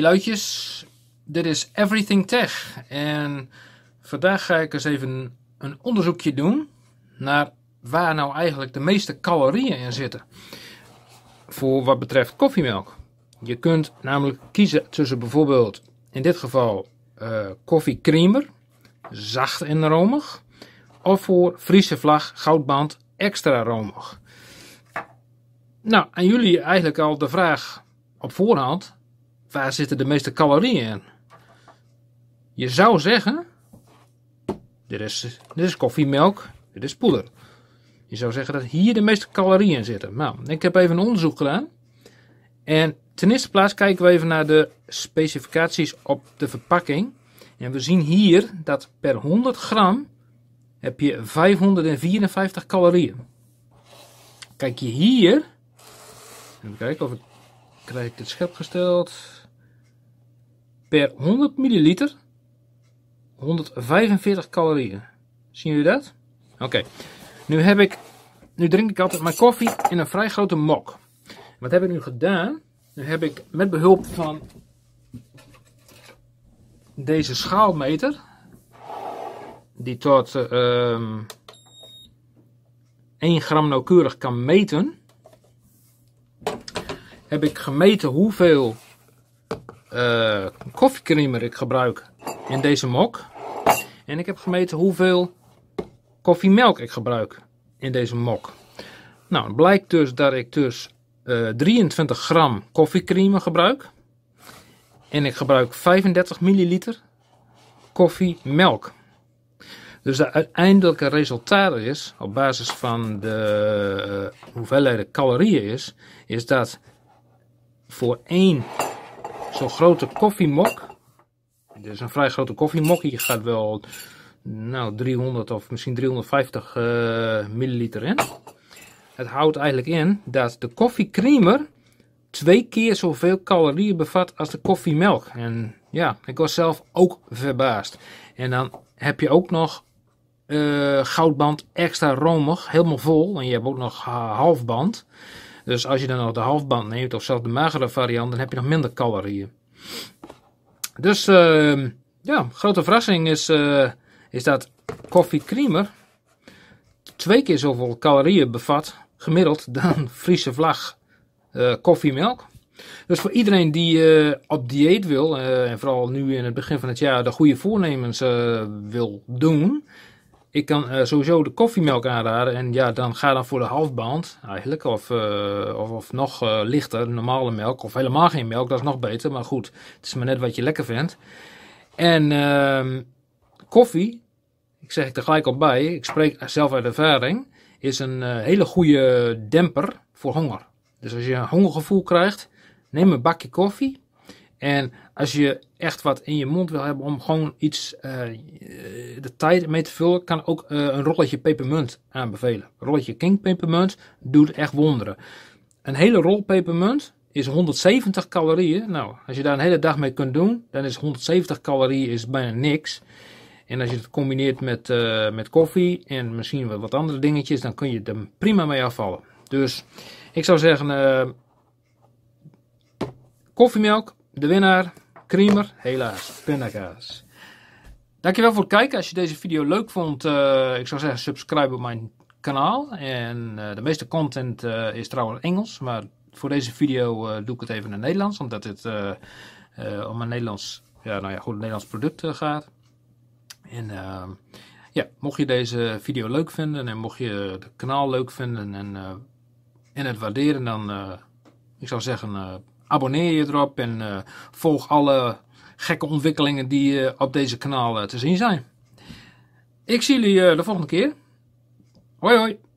luidjes, dit is Everything Tech en vandaag ga ik eens even een onderzoekje doen naar waar nou eigenlijk de meeste calorieën in zitten voor wat betreft koffiemelk. Je kunt namelijk kiezen tussen bijvoorbeeld in dit geval uh, koffiecreamer, zacht en romig, of voor Friese vlag goudband extra romig. Nou, aan jullie eigenlijk al de vraag op voorhand Waar zitten de meeste calorieën in? Je zou zeggen, dit is, dit is koffiemelk, dit is poeder. Je zou zeggen dat hier de meeste calorieën zitten. Nou, ik heb even een onderzoek gedaan. En ten eerste plaats kijken we even naar de specificaties op de verpakking. En we zien hier dat per 100 gram heb je 554 calorieën. Kijk je hier. Even kijken of ik krijg ik dit schep gesteld per 100 milliliter 145 calorieën. Zien jullie dat? Oké, nu heb ik, nu drink ik altijd mijn koffie in een vrij grote mok. Wat heb ik nu gedaan? Nu heb ik met behulp van deze schaalmeter, die tot 1 ehm, gram nauwkeurig kan meten, heb ik gemeten hoeveel eh, koffiecreamer ik gebruik in deze mok. En ik heb gemeten hoeveel koffiemelk ik gebruik in deze mok. Nou, het blijkt dus dat ik dus 23 eh, gram koffiecreamer gebruik. En ik gebruik 35 milliliter koffiemelk. Dus de uiteindelijke resultaat is, op basis van de eh, hoeveelheid calorieën is, is dat voor 1 zo'n grote koffiemok. Dit is een vrij grote koffiemok. Je gaat wel nou, 300 of misschien 350 eh, milliliter in. Het houdt eigenlijk in dat de koffiecreamer twee keer zoveel calorieën bevat als de koffiemelk. En ja, ik was zelf ook verbaasd. En dan heb je ook nog eh, goudband extra romig, helemaal vol. En je hebt ook nog halfband. Dus als je dan nog de halfband neemt of zelfs de magere variant, dan heb je nog minder calorieën. Dus uh, ja, grote verrassing is, eh, is dat koffiecreamer creamer twee keer zoveel calorieën bevat gemiddeld dan Friese vlag uh, koffiemelk. Dus voor iedereen die eh, op dieet wil, en vooral nu in het begin van het jaar de goede voornemens wil doen, ik kan eh, sowieso de koffiemelk aanraden. En ja, dan ga dan voor de halfband eigenlijk. Of, eh, of, of, nog eh, lichter, normale melk. Of helemaal geen melk, dat is nog beter. Maar goed, het is maar net wat je lekker vindt. En ehm, koffie, ik zeg ik er gelijk al bij. Ik spreek zelf uit ervaring. Is een hele goede demper voor honger. Dus als je een hongergevoel krijgt, neem een bakje koffie. En als je echt wat in je mond wil hebben om gewoon iets eh, de tijd mee te vullen, kan ook eh, een rolletje pepermunt aanbevelen. Een rolletje king pepermunt doet echt wonderen. Een hele rol pepermunt is 170 calorieën. Nou, als je daar een hele dag mee kunt doen, dan is 170 calorieën is bijna niks. En als je het combineert met, eh, met koffie en misschien wat, wat andere dingetjes, dan kun je er prima mee afvallen. Dus ik zou zeggen, koffiemelk de winnaar, Creamer, helaas, pindakaas. Dankjewel voor het kijken. Als je deze video leuk vond, uh, ik zou zeggen subscribe op mijn kanaal. En eh, de meeste content eh, is trouwens Engels, maar voor deze video doe ik het even in het Nederlands, omdat het om een Nederlands, ja, nou ja, goed, Nederlands product gaat. En ja, mocht je deze video leuk vinden en mocht je het kanaal leuk vinden en, en het waarderen, dan ik zou zeggen abonneer je erop en eh, volg alle gekke ontwikkelingen die eh, op deze kanaal eh, te zien zijn. Ik zie jullie de volgende keer. Hoi hoi!